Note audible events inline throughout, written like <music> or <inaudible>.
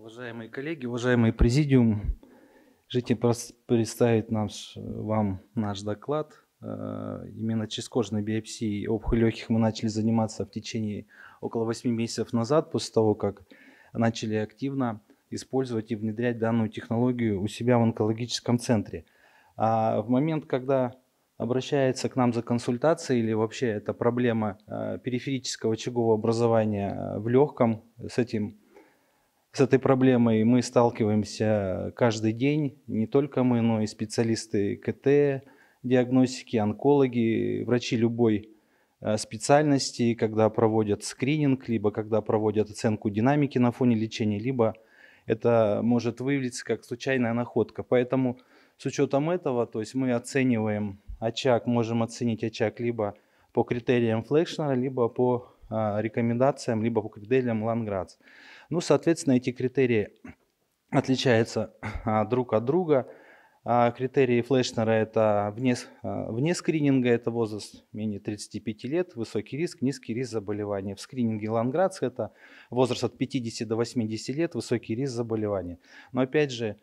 Уважаемые коллеги, уважаемый президиум, житель представить наш, вам наш доклад. Э, именно чрезкожной биопсией опухоли легких мы начали заниматься в течение около 8 месяцев назад, после того, как начали активно использовать и внедрять данную технологию у себя в онкологическом центре. А в момент, когда обращается к нам за консультацией или вообще это проблема э, периферического очагового образования э, в легком, с этим с этой проблемой мы сталкиваемся каждый день, не только мы, но и специалисты КТ, диагностики, онкологи, врачи любой э, специальности, когда проводят скрининг, либо когда проводят оценку динамики на фоне лечения, либо это может выявиться как случайная находка. Поэтому с учетом этого, то есть мы оцениваем очаг, можем оценить очаг либо по критериям Флекшнера, либо по э, рекомендациям, либо по критериям Ланградс. Ну, соответственно, эти критерии отличаются а, друг от друга. А, критерии Флешнера – это вне, а, вне скрининга, это возраст менее 35 лет, высокий риск, низкий риск заболевания. В скрининге Ланградс – это возраст от 50 до 80 лет, высокий риск заболевания. Но опять же,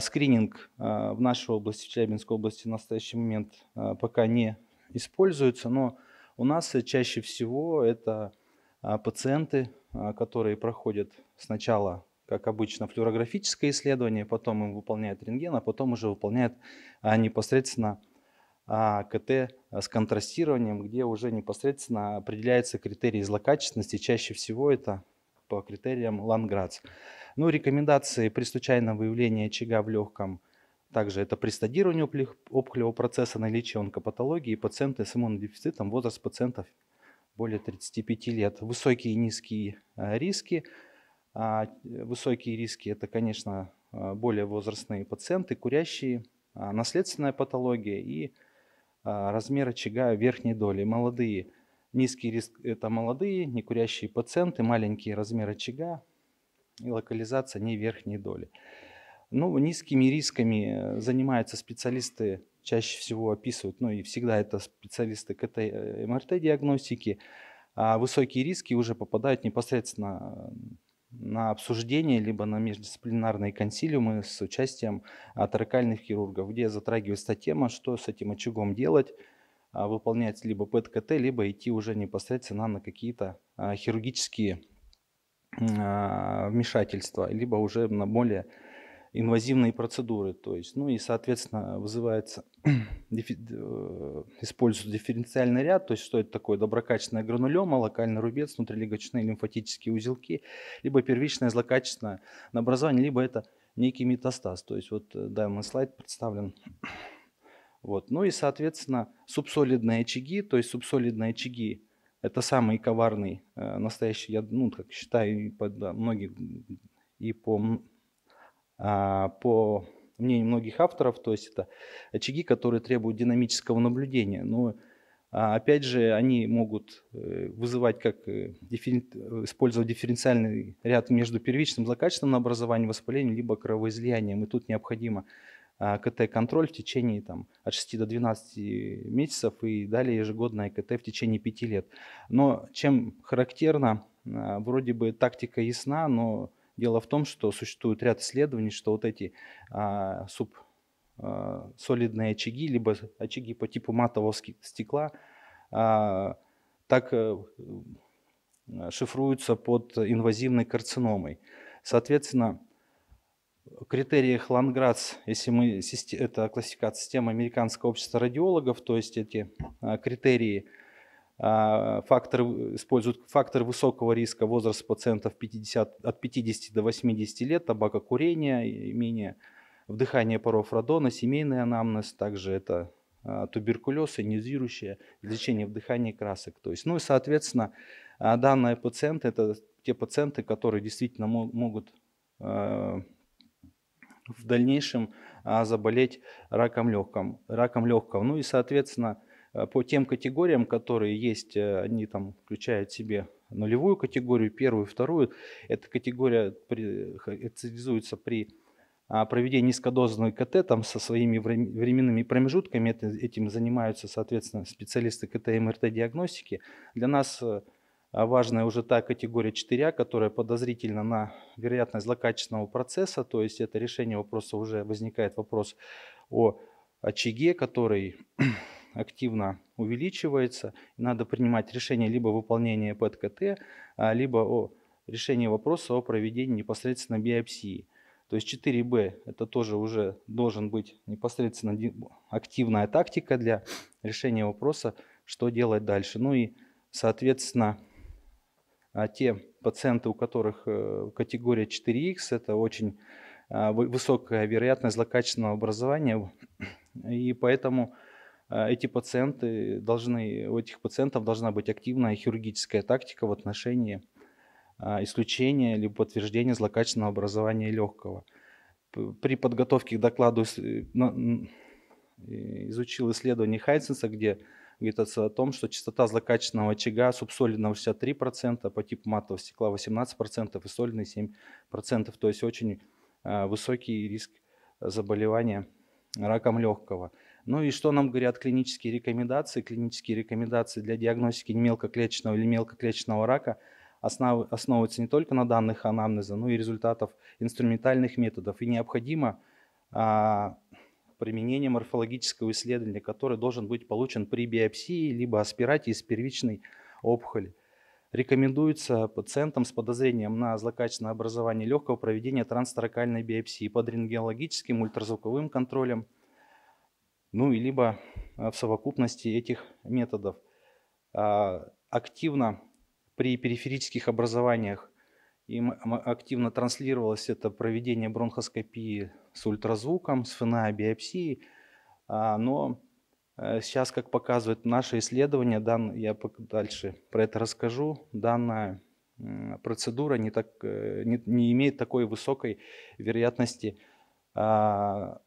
скрининг в нашей области, в Челябинской области в настоящий момент пока не используется, но у нас э, чаще всего это пациенты а, которые проходят сначала, как обычно, флюорографическое исследование, потом им выполняют рентген, а потом уже выполняют а, непосредственно а, КТ с контрастированием, где уже непосредственно определяется критерии злокачественности. Чаще всего это по критериям Ланградс. Ну, рекомендации при случайном выявлении очага в легком также это при стадировании опухолевого процесса, наличие онкопатологии, пациенты с иммунодефицитом, возраст пациентов более 35 лет. Высокие и низкие э, риски. А, э, высокие риски – это, конечно, э, более возрастные пациенты, курящие, а, наследственная патология и а, размер очага верхней доли. Молодые. Низкий риск – это молодые, некурящие пациенты, маленький размер очага и локализация не верхней доли. Ну, низкими рисками занимаются специалисты чаще всего описывают, ну и всегда это специалисты КТ, э, МРТ-диагностики, а высокие риски уже попадают непосредственно э, на обсуждение, либо на междисциплинарные консилиумы с участием а, торакальных хирургов, где затрагивается тема, что с этим очагом делать, а, выполнять либо ПЭТ-КТ, либо идти уже непосредственно на какие-то а, хирургические вмешательства, либо уже на более инвазивные процедуры, то есть, ну и, соответственно, вызывается, <clears throat> э, используется дифференциальный ряд, то есть, что это такое, доброкачественная гранулема, локальный рубец, внутрилегочные лимфатические узелки, либо первичное злокачественное образование, либо это некий метастаз, то есть, вот э, данный слайд представлен. <clears throat> Вот. Ну и, соответственно, субсолидные очаги, то есть субсолидные очаги это самый коварный э, настоящий, я ну, как считаю, и по, да, многих и по а, по мнению многих авторов, то есть это очаги, которые требуют динамического наблюдения. Но а, опять же, они могут э, вызывать, как э, э, использовать дифференциальный ряд между первичным злокачественным образованием воспалением либо кровоизлиянием. И тут необходимо а, КТ-контроль в течение там, от 6 до 12 месяцев и далее ежегодное КТ в течение 5 лет. Но чем характерно, вроде бы тактика ясна, но Дело в том, что существует ряд исследований, что вот эти а, суб а, солидные очаги, либо очаги по типу матового стекла, а, так а, шифруются под инвазивной карциномой. Соответственно, в критериях Ланградс, если мы, это классификация системы Американского общества радиологов, то есть эти а, критерии – а, фактор, используют фактор высокого риска возраст пациентов 50, от 50 до 80 лет, табакокурение, менее вдыхание паров радона, семейный анамнез, также это а, туберкулез, инизирующее лечение вдыхания красок. То есть, ну и, соответственно, а, данные пациенты – это те пациенты, которые действительно могут в дальнейшем заболеть раком легкого. Раком легкого. Ну и, соответственно, Э, по тем категориям, которые есть, э, они там включают в себе нулевую категорию, первую, вторую. Эта категория характеризуется при э, а, проведении низкодозного КТ там, со своими временными промежутками. Это, этим занимаются, соответственно, специалисты КТ и МРТ-диагностики. Для нас важная уже та категория 4А, которая подозрительна на вероятность злокачественного процесса, то есть это решение вопроса уже возникает вопрос о очаге, который активно увеличивается. надо принимать решение либо выполнения ПЭТ-КТ, а, либо о решении вопроса о проведении непосредственно биопсии. То есть 4Б это тоже уже должен быть непосредственно активная тактика для решения вопроса, что делать дальше. Ну и, соответственно, а, те пациенты, у которых э, категория 4Х, это очень а, высокая вероятность злокачественного образования, и поэтому Э, эти пациенты должны, у этих пациентов должна быть активная хирургическая тактика в отношении а, исключения либо подтверждения злокачественного образования легкого. При подготовке к докладу э, э, изучил исследование Хайсенса, где говорится о том, что частота злокачественного очага субсолидного 63%, по типу матового стекла 18% и солидный 7%. То есть очень а, высокий риск заболевания раком легкого. Ну и что нам говорят клинические рекомендации? Клинические рекомендации для диагностики мелкоклеточного или мелкоклеточного рака основ, основываются не только на данных анамнеза, но и результатов инструментальных методов. И необходимо а, применение морфологического исследования, которое должен быть получен при биопсии либо аспирате из первичной опухоли. Рекомендуется пациентам с подозрением на злокачественное образование легкого проведения трансторакальной биопсии под рентгенологическим ультразвуковым контролем – ну и либо э, в совокупности этих методов. А, активно при периферических образованиях им активно транслировалось это проведение бронхоскопии с ультразвуком, с феноабиопсией, а, но э, сейчас, как показывает наше исследование, дан, я дальше про это расскажу, данная процедура не, так, э, не, не имеет такой высокой вероятности а,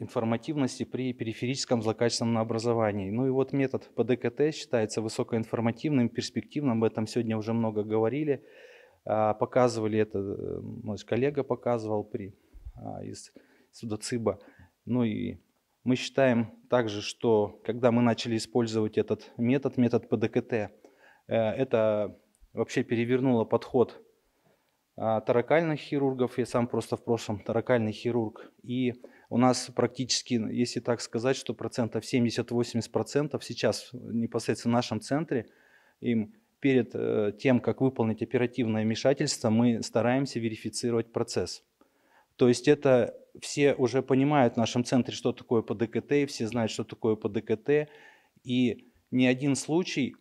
информативности при периферическом злокачественном образовании. Ну и вот метод ПДКТ считается высокоинформативным, перспективным, об этом сегодня уже много говорили. А, показывали это, э, мой коллега показывал при, а, из Судоциба. Ну и мы считаем также, что когда мы начали использовать этот метод, метод ПДКТ, э, это вообще перевернуло подход а, таракальных хирургов. Я сам просто в прошлом таракальный хирург. И у нас практически, ну, если так сказать, что процентов 70-80% сейчас непосредственно в нашем центре им перед э, тем, как выполнить оперативное вмешательство, мы стараемся верифицировать процесс. То есть это все уже понимают в нашем центре, что такое ПДКТ, и все знают, что такое ПДКТ. И ни один случай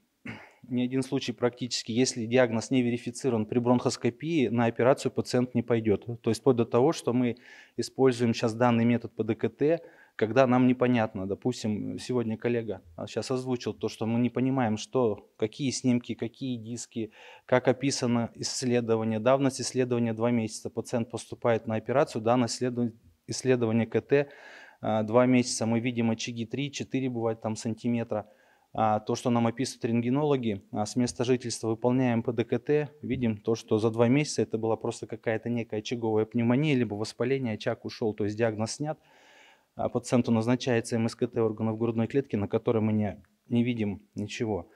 ни один случай практически, если диагноз не верифицирован при бронхоскопии, на операцию пациент не пойдет. То есть вплоть до того, что мы используем сейчас данный метод по ДКТ, когда нам непонятно, допустим, сегодня коллега сейчас а, озвучил то, что мы не понимаем, что, какие снимки, какие диски, как описано исследование, давность исследования 2 месяца, пациент поступает на операцию, данное исследование КТ 2 а, месяца, мы видим очаги 3-4 бывает там сантиметра, а, то, что нам описывают рентгенологи, а, с места жительства выполняем ПДКТ, видим то, что за два месяца это была просто какая-то некая очаговая пневмония, либо воспаление, очаг ушел, то есть диагноз снят. А пациенту назначается МСКТ органов грудной клетки, на которой мы не, не видим ничего.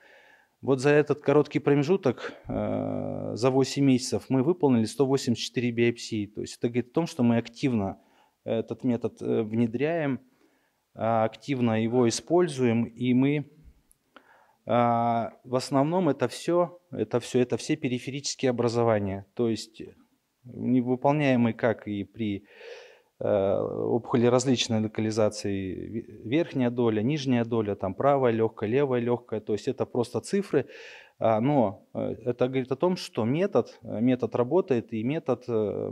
Вот за этот короткий промежуток, э, за 8 месяцев, мы выполнили 184 биопсии. То есть это говорит о том, что мы активно этот метод э, внедряем, активно его используем, и мы а, в основном это все, это все, это все периферические образования, то есть э, выполняемые как и при э, опухоли различной локализации, верхняя доля, нижняя доля, там правая легкая, левая легкая, то есть это просто цифры, а, но э, это говорит о том, что метод, метод работает и метод а,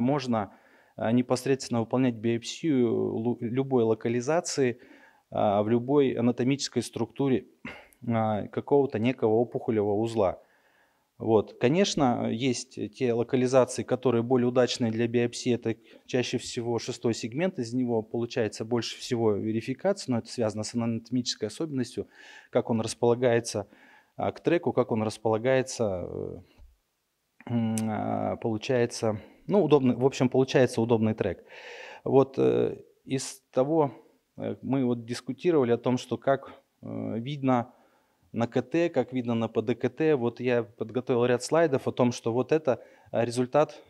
можно непосредственно выполнять биопсию любой локализации – а, в любой анатомической структуре а, какого-то некого опухолевого узла. Вот. Конечно, есть те локализации, которые более удачные для биопсии. Это чаще всего шестой сегмент, из него получается больше всего верификации, но это связано с анатомической особенностью, как он располагается а, к треку, как он располагается, э, получается, ну, удобный, в общем, получается удобный трек. Вот э, из того Э, мы вот дискутировали о том, что как э, видно на КТ, как видно на ПДКТ. Вот я подготовил ряд слайдов о том, что вот это э, результат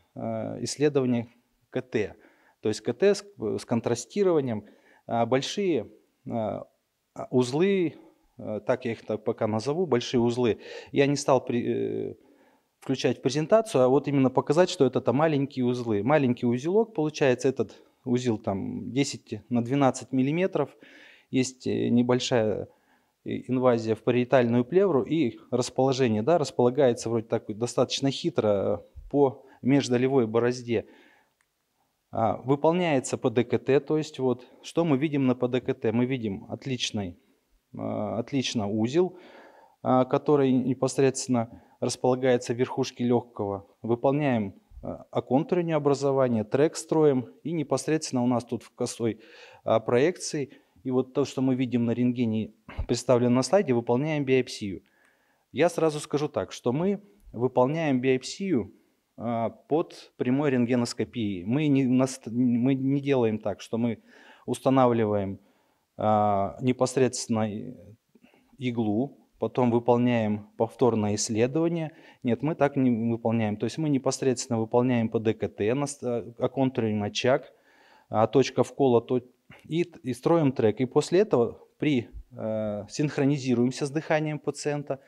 исследования КТ. То есть КТ с, контрастированием. А большие узлы, так я их так пока назову, большие узлы, я не стал при, включать в презентацию, а вот именно показать, что это -то маленькие узлы. Маленький узелок, получается, этот узел там 10 на 12 миллиметров, есть э, небольшая э, инвазия в париетальную плевру и расположение, да, располагается вроде так достаточно хитро э, по междолевой борозде. А, выполняется по ДКТ, то есть вот что мы видим на ПДКТ? Мы видим отличный, отлично узел, который непосредственно располагается в верхушке легкого. Выполняем Э, оконтурение образования, трек строим, и непосредственно у нас тут в косой а, проекции, и вот то, что мы видим на рентгене, <clears throat> представлено на слайде, выполняем биопсию. Я сразу скажу так, что мы выполняем биопсию а, под прямой рентгеноскопией. Мы не, мы не делаем так, что мы устанавливаем а, непосредственно иглу потом выполняем повторное исследование. Нет, мы так не выполняем. То есть мы непосредственно выполняем по ПДКТ, оконтурим а, очаг, а, точка вкола и, и строим трек. И после этого при, э, синхронизируемся с дыханием пациента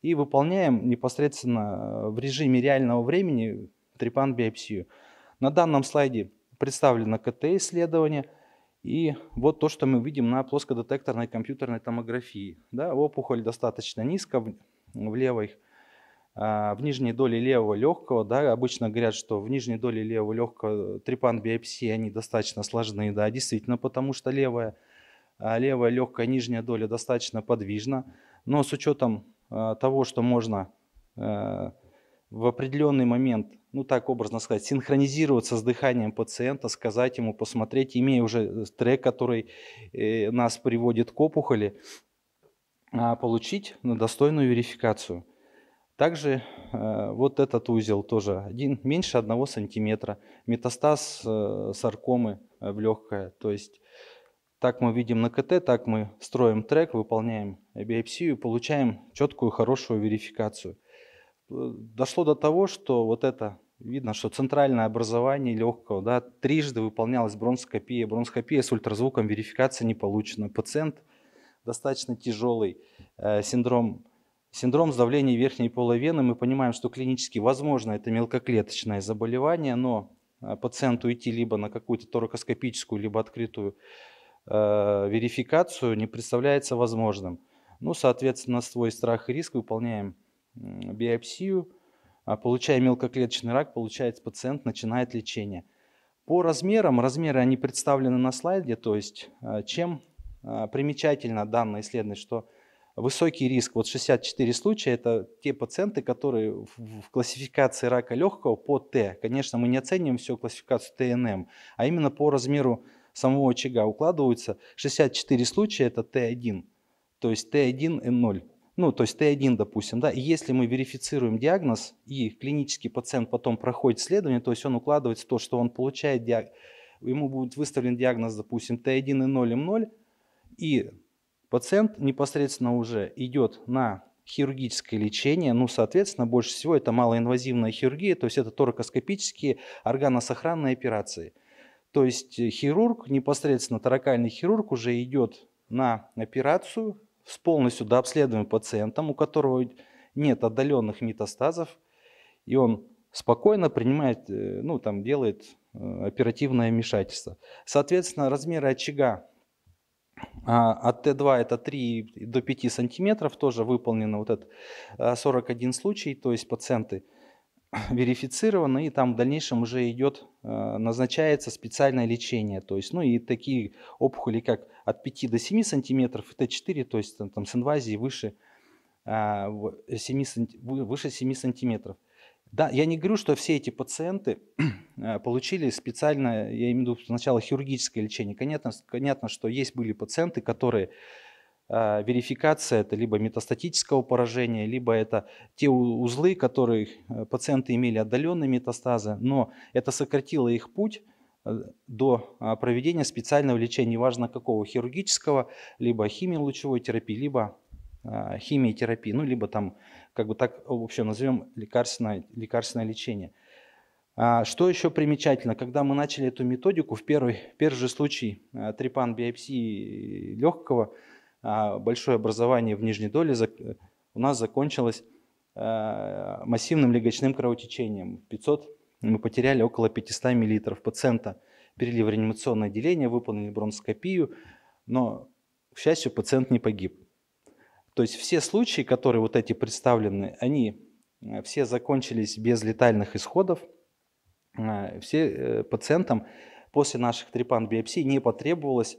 и выполняем непосредственно э, в режиме реального времени трепан-биопсию. На данном слайде представлено КТ-исследование – и вот то, что мы видим на плоскодетекторной компьютерной томографии. Да, опухоль достаточно низко в, в левой, а, в нижней доле левого легкого. Да, обычно говорят, что в нижней доле левого легкого трепан биопсии, они достаточно сложные, Да, действительно, потому что левая, а, левая легкая нижняя доля достаточно подвижна. Но с учетом а, того, что можно в определенный момент ну так образно сказать, синхронизироваться с дыханием пациента, сказать ему, посмотреть, имея уже э, трек, который э, нас приводит к опухоли, а получить достойную верификацию. Также э, вот этот узел тоже один, меньше 1 сантиметра, метастаз э, саркомы э, в легкое, то есть так мы видим на КТ, так мы строим трек, выполняем биопсию, получаем четкую, хорошую верификацию дошло до того, что вот это, видно, что центральное образование легкого, да, трижды выполнялась бронхоскопия. Бронхоскопия с ультразвуком верификация не получена. Пациент достаточно тяжелый, э, синдром Синдром сдавления верхней полой вены, мы понимаем, что клинически возможно это мелкоклеточное заболевание, но э, пациенту идти либо на какую-то торакоскопическую, либо открытую э, верификацию не представляется возможным. Ну, соответственно, свой страх и риск выполняем биопсию, а, получая мелкоклеточный рак, получается пациент начинает лечение. По размерам, размеры они представлены на слайде, то есть а, чем а, примечательно данное исследование, что высокий риск, вот 64 случая, это те пациенты, которые в классификации рака легкого по Т, конечно, мы не оцениваем всю классификацию ТНМ, а именно по размеру самого очага укладываются 64 случая, это Т1, то есть т 1 Н 0 ну, то есть Т1, допустим, да, и если мы верифицируем диагноз, и клинический пациент потом проходит исследование, то есть он укладывается в то, что он получает диагноз, ему будет выставлен диагноз, допустим, Т1 и 0, и 0, и пациент непосредственно уже идет на хирургическое лечение, ну, соответственно, больше всего это малоинвазивная хирургия, то есть это торакоскопические органосохранные операции. То есть хирург, непосредственно торакальный хирург уже идет на операцию, с полностью дообследованным пациентом, у которого нет отдаленных метастазов, и он спокойно принимает, э, ну, там, делает э, оперативное вмешательство. Соответственно, размеры очага а, от Т2 это 3 до 5 сантиметров, тоже выполнено вот это 41 э, случай, то есть пациенты – верифицировано, и там в дальнейшем уже идет, э, назначается специальное лечение. То есть, ну и такие опухоли, как от 5 до 7 сантиметров, это Т4, то есть там, там с инвазией выше, 7, э, э, выше 7 сантиметров. Да, я не говорю, что все эти пациенты получили специально, я имею в виду сначала хирургическое лечение. Понятно, понятно, что есть были пациенты, которые а, верификация это либо метастатического поражения, либо это те узлы, которые э, пациенты имели отдаленные метастазы, но это сократило их путь э, до а, проведения специального лечения, неважно какого, хирургического, либо химиолучевой терапии, либо а, химиотерапии, ну, либо там, как бы так, в общем, назовем лекарственное, лекарственное лечение. Что еще примечательно, когда мы начали эту методику, в первый, первый же случай э, трепан биопсии легкого – а, большое образование в нижней доле э, у нас закончилось э, массивным легочным кровотечением. 500, мы потеряли около 500 мл пациента. Перели в реанимационное отделение, выполнили бронскопию, но, к счастью, пациент не погиб. То есть все случаи, которые вот эти представлены, они э, все закончились без летальных исходов. Все пациентам после наших трепан-биопсий не потребовалось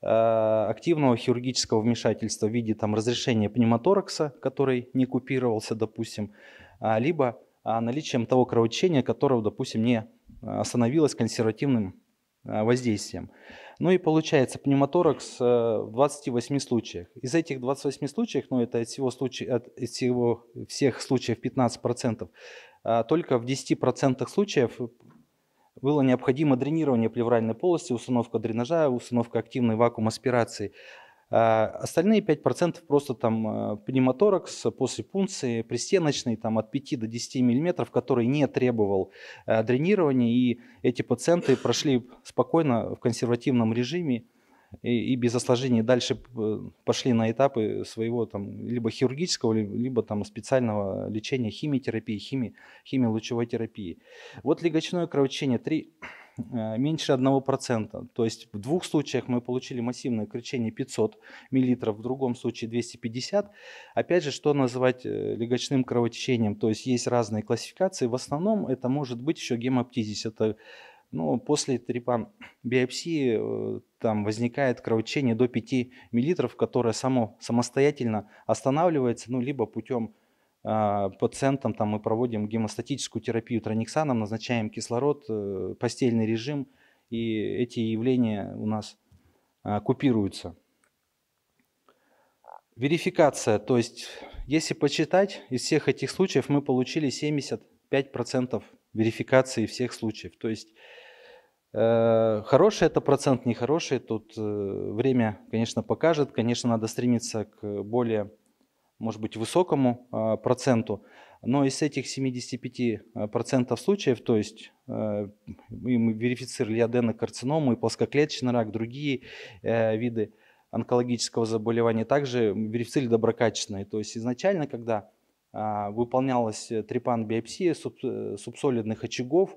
Э, активного хирургического вмешательства в виде там, разрешения пневмоторакса, который не купировался, допустим, а, либо а, наличием того кровотечения, которого, допустим, не а, остановилось консервативным воздействием. Ну и получается пневмоторакс э, в 28 случаях. Из этих 28 случаев, ну это от всего, случа, от всего всех случаев 15%, только в 10% случаев было необходимо дренирование плевральной полости, установка дренажа, установка активной вакуум-аспирации. А, остальные 5% просто там э, пневмоторакс после пункции, пристеночный там от 5 до 10 мм, который не требовал э, дренирования, и эти пациенты прошли спокойно в консервативном режиме, и, и без осложнений дальше э, пошли на этапы своего там либо хирургического, либо, там специального лечения химиотерапии, хими, химио лучевой терапии. Вот легочное кровотечение 3 э, меньше 1%. То есть в двух случаях мы получили массивное кровотечение 500 мл, в другом случае 250. Опять же, что называть э, легочным кровотечением? То есть есть разные классификации. В основном это может быть еще гемоптизис. Это но ну, после трепан-биопсии э, там возникает кровотечение до 5 мл, которое само, самостоятельно останавливается, ну, либо путем э, пациентам там, мы проводим гемостатическую терапию трониксаном, назначаем кислород, э, постельный режим, и эти явления у нас купируются. Верификация, то есть если почитать, из всех этих случаев мы получили 75% верификации всех случаев. То есть э, хороший это процент, нехороший, тут э, время, конечно, покажет. Конечно, надо стремиться к более, может быть, высокому э, проценту. Но из этих 75% э, случаев, то есть э, мы верифицировали аденокарциному и плоскоклеточный рак, другие э, виды онкологического заболевания, также верифицировали доброкачественные. То есть изначально, когда а, выполнялась э, трепан-биопсия э, субсолидных очагов,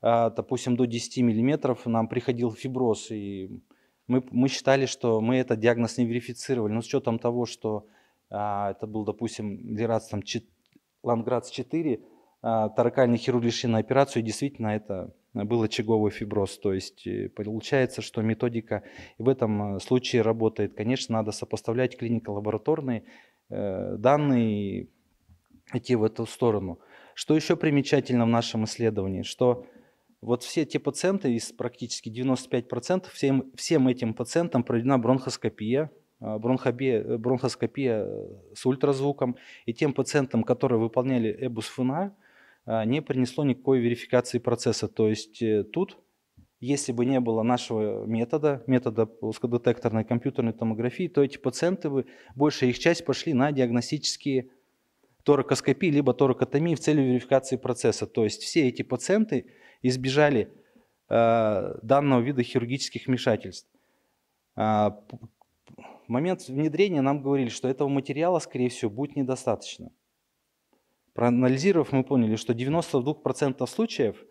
а, допустим, до 10 мм нам приходил фиброз, и мы, мы считали, что мы этот диагноз не верифицировали, но с учетом того, что а, это был, допустим, Лирац, Ланградс 4, а, таракальный хирург лишили на операцию, и действительно это был очаговый фиброз, то есть э, получается, что методика в этом случае работает. Конечно, надо сопоставлять клинико-лабораторные данные, идти в эту сторону. Что еще примечательно в нашем исследовании, что вот все те пациенты, из практически 95%, всем, всем этим пациентам проведена бронхоскопия, а, бронхобия, э, бронхоскопия э, с ультразвуком, и тем пациентам, которые выполняли эбус ФНА, а, не принесло никакой верификации процесса. То есть э, тут, если бы не было нашего метода, метода узкодетекторной компьютерной томографии, то эти пациенты бы, большая их часть пошли на диагностические торакоскопии, либо торакотомии в целью верификации процесса. То есть все эти пациенты избежали э, данного вида хирургических вмешательств. Э, в момент внедрения нам говорили, что этого материала, скорее всего, будет недостаточно. Проанализировав, мы поняли, что 92% случаев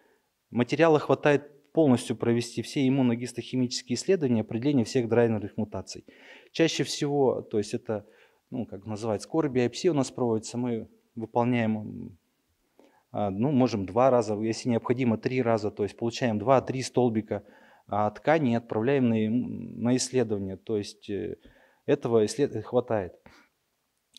материала хватает полностью провести все иммуногистохимические исследования, определение всех драйверных мутаций. Чаще всего, то есть это ну, как называется, скоро биопсия у нас проводится, мы выполняем, а, ну, можем два раза, если необходимо, три раза, то есть получаем два-три столбика а, ткани и отправляем на, на исследование, то есть э, этого хватает.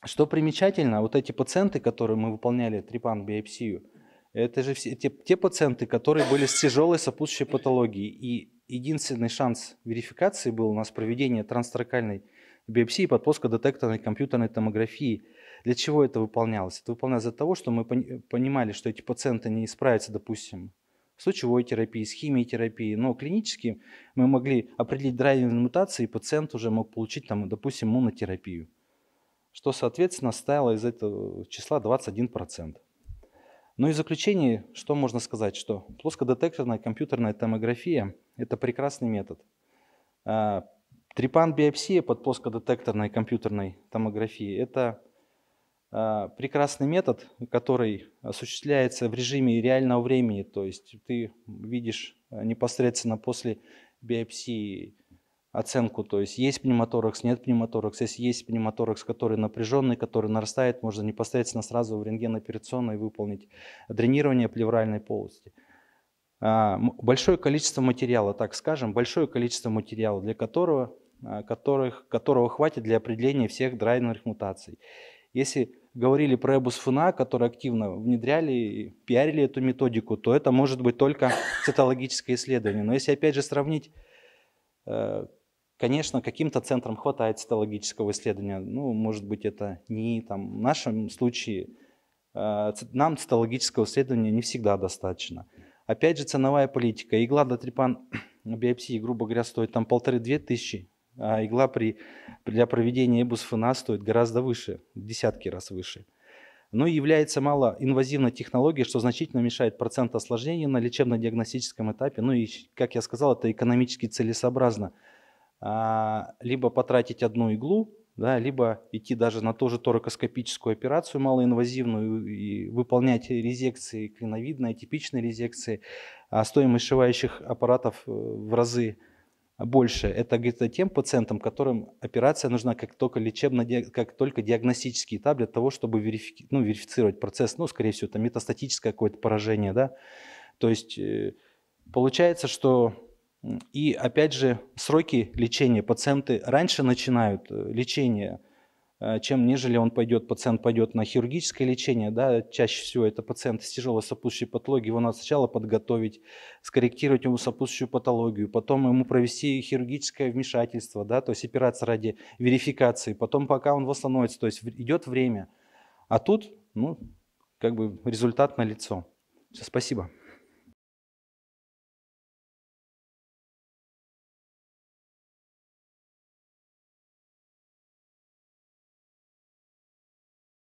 Что примечательно, вот эти пациенты, которые мы выполняли трипан биопсию это же все те, те пациенты, которые были с тяжелой сопутствующей патологией. И единственный шанс верификации был у нас проведение транстракальной биопсии и подпуска детекторной компьютерной томографии. Для чего это выполнялось? Это выполнялось из-за того, что мы понимали, что эти пациенты не справятся, допустим, с лучевой терапией, с химиотерапией, но клинически мы могли определить драйвинг мутации, и пациент уже мог получить, там, допустим, иммунотерапию, что, соответственно, ставило из этого числа 21%. Ну и в заключение, что можно сказать, что плоскодетекторная компьютерная томография – это прекрасный метод. А, Трипан биопсия под плоскодетекторной компьютерной томографией – это а, прекрасный метод, который осуществляется в режиме реального времени, то есть ты видишь а, непосредственно после биопсии оценку, то есть есть пневмоторакс, нет пневмоторакс, если есть пневмоторакс, который напряженный, который нарастает, можно непосредственно сразу в рентген операционной выполнить дренирование плевральной полости. А, большое количество материала, так скажем, большое количество материала, для которого Э, которых, которого хватит для определения всех драйверных мутаций. Если говорили про эбус фуна, которые активно внедряли и пиарили эту методику, то это может быть только цитологическое исследование. Но если опять же сравнить, э, конечно, каким-то центрам хватает цитологического исследования. Ну, может быть, это не там, в нашем случае э, нам цитологического исследования не всегда достаточно. Опять же, ценовая политика. Игла для дотрепан <clears throat> биопсии, грубо говоря, стоит там полторы-две тысячи а игла при, для проведения эбусфена стоит гораздо выше, в десятки раз выше. Но ну является малоинвазивной технологией, что значительно мешает процент осложнений на лечебно-диагностическом этапе. Ну и, как я сказал, это экономически целесообразно. А, либо потратить одну иглу, да, либо идти даже на ту же торакоскопическую операцию малоинвазивную и выполнять резекции клиновидные, типичные резекции. А стоимость шивающих аппаратов э, в разы – больше. Это говорится тем пациентам, которым операция нужна как только лечебно, как только диагностический этап для того, чтобы верифи, ну, верифицировать процесс, ну, скорее всего, там метастатическое какое-то поражение, да. То есть э, получается, что и опять же сроки лечения пациенты раньше начинают э, лечение, Э, чем нежели он пойдет, пациент пойдет на хирургическое лечение, да, чаще всего это пациент с тяжелой сопутствующей патологией, его надо сначала подготовить, скорректировать ему сопутствующую патологию, потом ему провести хирургическое вмешательство, да, то есть операция ради верификации, потом пока он восстановится, то есть идет время. А тут, ну, как бы результат на лицо. Спасибо.